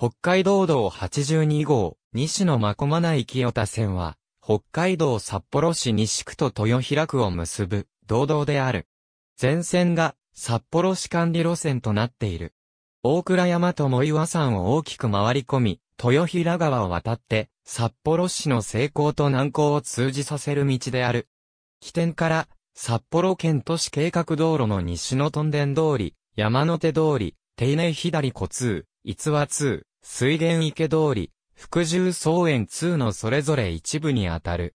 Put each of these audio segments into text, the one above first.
北海道道82号、西野真駒内清田線は、北海道札幌市西区と豊平区を結ぶ、道道である。全線が、札幌市管理路線となっている。大倉山と藻岩山を大きく回り込み、豊平川を渡って、札幌市の西港と南港を通じさせる道である。起点から、札幌県都市計画道路の西のトンデン通り、山の手通り、手稲左湖通、逸話2、水田池通り、福獣草園2のそれぞれ一部にあたる。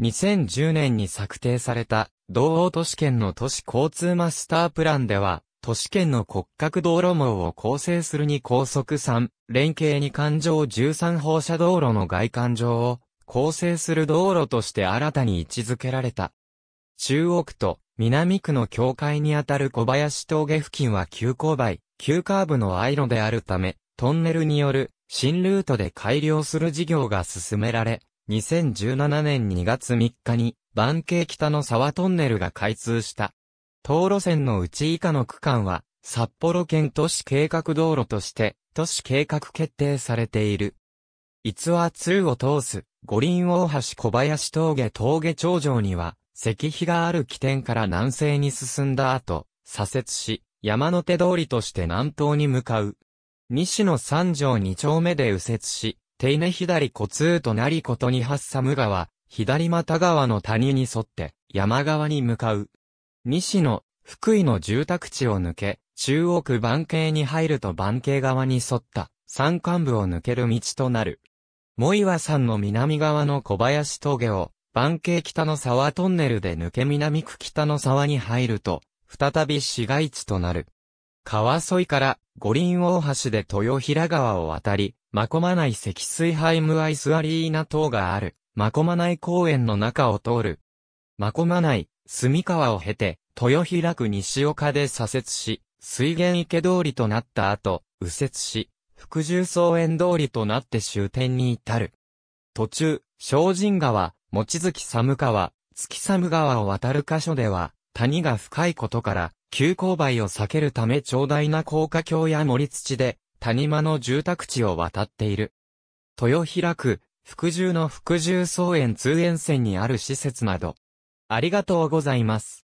2010年に策定された、道央都市圏の都市交通マスタープランでは、都市圏の骨格道路網を構成するに高速3、連携に環状13放射道路の外環状を構成する道路として新たに位置づけられた。中央区と南区の境界にあたる小林峠付近は急勾配、急カーブのアイロであるため、トンネルによる新ルートで改良する事業が進められ、2017年2月3日に、万景北の沢トンネルが開通した。東路線のうち以下の区間は、札幌県都市計画道路として、都市計画決定されている。逸話2を通す、五輪大橋小林峠峠頂上には、石碑がある起点から南西に進んだ後、左折し、山手通りとして南東に向かう。西の三条二丁目で右折し、手稲左小通となりことに発寒川、左又川の谷に沿って山側に向かう。西の福井の住宅地を抜け、中央区番系に入ると番系側に沿った山間部を抜ける道となる。萌岩山の南側の小林峠を、番系北の沢トンネルで抜け南区北の沢に入ると、再び市街地となる。川沿いから五輪大橋で豊平川を渡り、まこまない積水ハイムアイスアリーナ等がある、まこまない公園の中を通る。まこまない、住川を経て、豊平区西岡で左折し、水源池通りとなった後、右折し、福重草園通りとなって終点に至る。途中、精進川、望月寒川、月寒川を渡る箇所では、谷が深いことから、急勾配を避けるため長大な高架橋や森土で、谷間の住宅地を渡っている。豊平区、福住の福住草園通園線にある施設など。ありがとうございます。